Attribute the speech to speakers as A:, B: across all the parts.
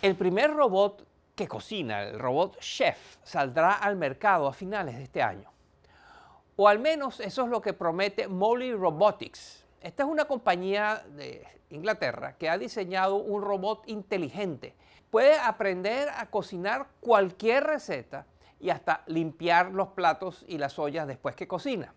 A: El primer robot que cocina, el robot chef, saldrá al mercado a finales de este año. O al menos eso es lo que promete Molly Robotics. Esta es una compañía de Inglaterra que ha diseñado un robot inteligente. Puede aprender a cocinar cualquier receta y hasta limpiar los platos y las ollas después que cocina.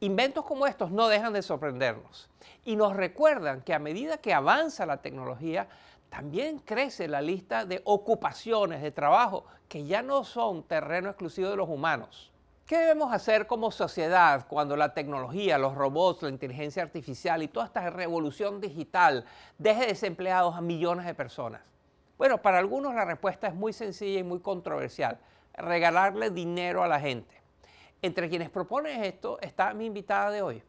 A: Inventos como estos no dejan de sorprendernos y nos recuerdan que a medida que avanza la tecnología, también crece la lista de ocupaciones de trabajo que ya no son terreno exclusivo de los humanos. ¿Qué debemos hacer como sociedad cuando la tecnología, los robots, la inteligencia artificial y toda esta revolución digital deje desempleados a millones de personas? Bueno, para algunos la respuesta es muy sencilla y muy controversial. Regalarle dinero a la gente. Entre quienes proponen esto está mi invitada de hoy.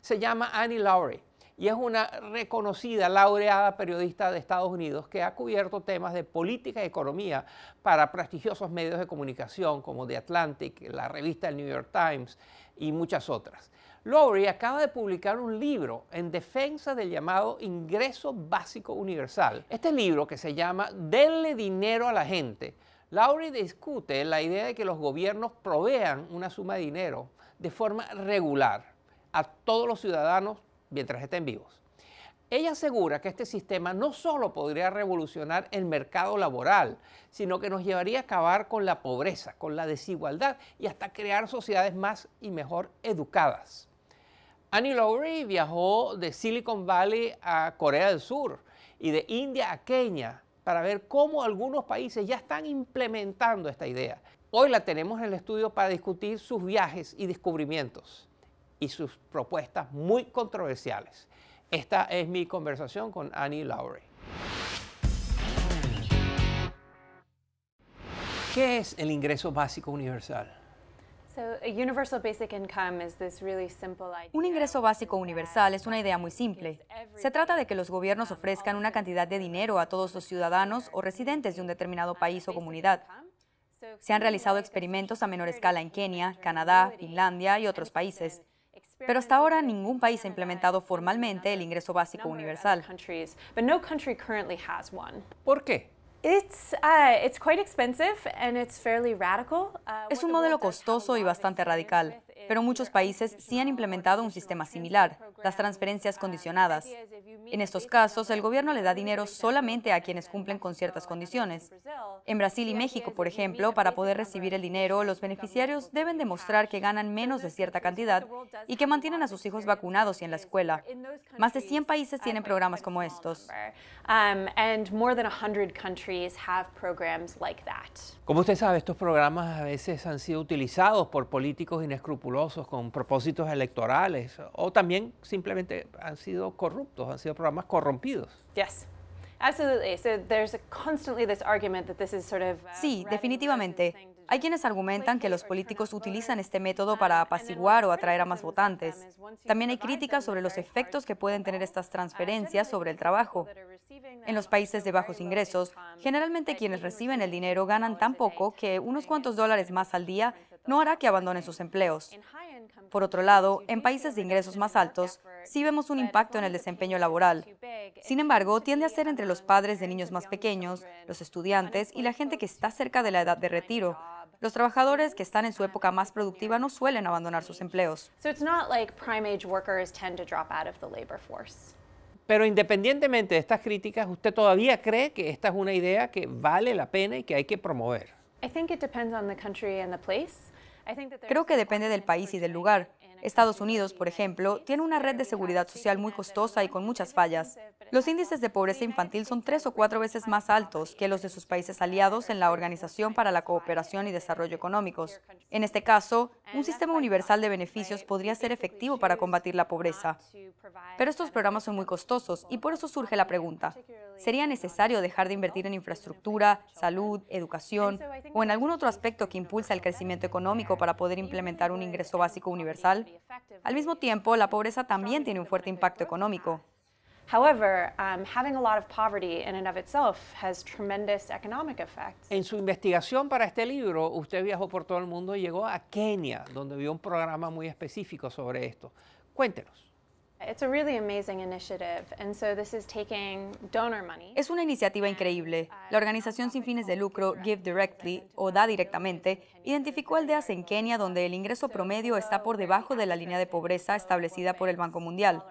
A: Se llama Annie Lowry y es una reconocida, laureada periodista de Estados Unidos que ha cubierto temas de política y economía para prestigiosos medios de comunicación como The Atlantic, la revista El New York Times y muchas otras. Lowry acaba de publicar un libro en defensa del llamado ingreso básico universal. Este libro, que se llama Denle dinero a la gente, Lowry discute la idea de que los gobiernos provean una suma de dinero de forma regular a todos los ciudadanos mientras estén vivos. Ella asegura que este sistema no solo podría revolucionar el mercado laboral, sino que nos llevaría a acabar con la pobreza, con la desigualdad y hasta crear sociedades más y mejor educadas. Annie Lowry viajó de Silicon Valley a Corea del Sur y de India a Kenia para ver cómo algunos países ya están implementando esta idea. Hoy la tenemos en el estudio para discutir sus viajes y descubrimientos y sus propuestas muy controversiales. Esta es mi conversación con Annie Lowry. ¿Qué es el ingreso básico universal?
B: Un ingreso básico universal es una idea muy simple. Se trata de que los gobiernos ofrezcan una cantidad de dinero a todos los ciudadanos o residentes de un determinado país o comunidad. Se han realizado experimentos a menor escala en Kenia, Canadá, Finlandia y otros países. Pero hasta ahora ningún país ha implementado formalmente el ingreso básico universal. ¿Por qué? Uh, uh, es un modelo costoso y bastante radical, pero muchos países sí han implementado un sistema similar, las transferencias um, condicionadas. En estos casos, el gobierno le da dinero solamente a quienes cumplen con ciertas condiciones. En Brasil y México, por ejemplo, para poder recibir el dinero, los beneficiarios deben demostrar que ganan menos de cierta cantidad y que mantienen a sus hijos vacunados y en la escuela. Más de 100 países tienen programas como estos. Um,
A: como usted sabe, estos programas a veces han sido utilizados por políticos inescrupulosos con propósitos electorales o también simplemente han sido corruptos, han sido MÁS corrompidos.
B: Sí, definitivamente. Hay quienes argumentan que los políticos utilizan este método para apaciguar o atraer a más votantes. También hay críticas sobre los efectos que pueden tener estas uh, transferencias sobre el trabajo. En los países de bajos ingresos, generalmente quienes reciben el dinero ganan tan poco que unos cuantos dólares más al día no hará que abandonen sus empleos. Por otro lado, en países de ingresos más altos, sí vemos un impacto en el desempeño laboral. Sin embargo, tiende a ser entre los padres de niños más pequeños, los estudiantes y la gente que está cerca de la edad de retiro. Los trabajadores que están en su época más productiva
A: no suelen abandonar sus empleos. Pero independientemente de estas críticas, ¿usted todavía cree que esta es una idea que vale la pena y que hay que promover?
C: Creo que
B: depende del país y del lugar. Estados Unidos, por ejemplo, tiene una red de seguridad social muy costosa y con muchas fallas. Los índices de pobreza infantil son tres o cuatro veces más altos que los de sus países aliados en la Organización para la Cooperación y Desarrollo Económicos. En este caso, un sistema universal de beneficios podría ser efectivo para combatir la pobreza. Pero estos programas son muy costosos y por eso surge la pregunta, sería necesario dejar de invertir en infraestructura, salud, educación o en algún otro aspecto que impulsa el crecimiento económico para poder implementar un ingreso básico universal. Al mismo tiempo, la pobreza también tiene un fuerte impacto económico.
C: Um,
A: en su investigación para este libro, usted viajó por todo el mundo y llegó a Kenia, donde vio un programa muy específico sobre esto. Cuéntenos. Es una iniciativa increíble. La organización
B: sin fines de lucro Give Directly o Da Directamente identificó aldeas en Kenia donde el ingreso promedio está por debajo de la línea de pobreza establecida por el Banco Mundial.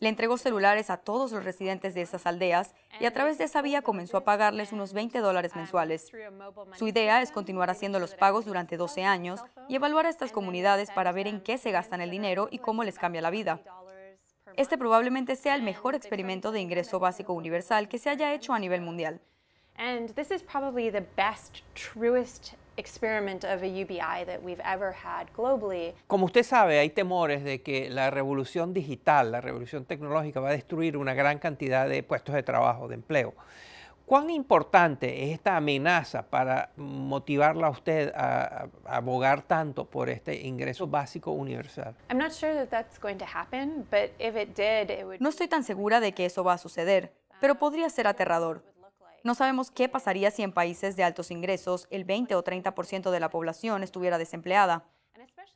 B: Le entregó celulares a todos los residentes de esas aldeas y a través de esa vía comenzó a pagarles unos 20 dólares um, mensuales. Su idea es continuar haciendo los pagos durante 12 años y evaluar a estas comunidades para ver en qué se gastan el dinero y cómo les cambia la vida. Este probablemente sea el mejor experimento de ingreso básico universal que se haya hecho a nivel mundial.
A: Como usted sabe, hay temores de que la revolución digital, la revolución tecnológica va a destruir una gran cantidad de puestos de trabajo, de empleo. ¿Cuán importante es esta amenaza para motivarla a usted a, abogar tanto por este ingreso básico universal? No estoy
B: tan segura de que eso va a suceder, pero podría ser aterrador. No sabemos qué pasaría si en países de altos ingresos el 20 o 30% de la población estuviera desempleada.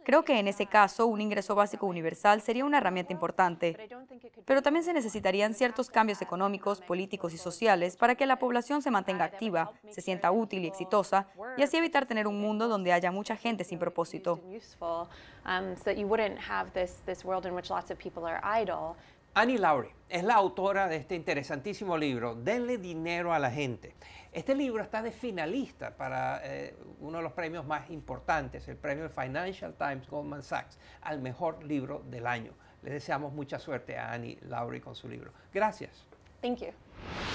B: Creo que en ese caso un ingreso básico universal sería una herramienta importante, pero también se necesitarían ciertos cambios económicos, políticos y sociales para que la población se mantenga activa, se sienta útil y exitosa, y así evitar tener un mundo donde haya mucha gente sin propósito.
A: Annie Lowry es la autora de este interesantísimo libro, Denle dinero a la gente. Este libro está de finalista para eh, uno de los premios más importantes, el premio Financial Times Goldman Sachs, al mejor libro del año. Les deseamos mucha suerte a Annie Lowry con su libro. Gracias. Thank you.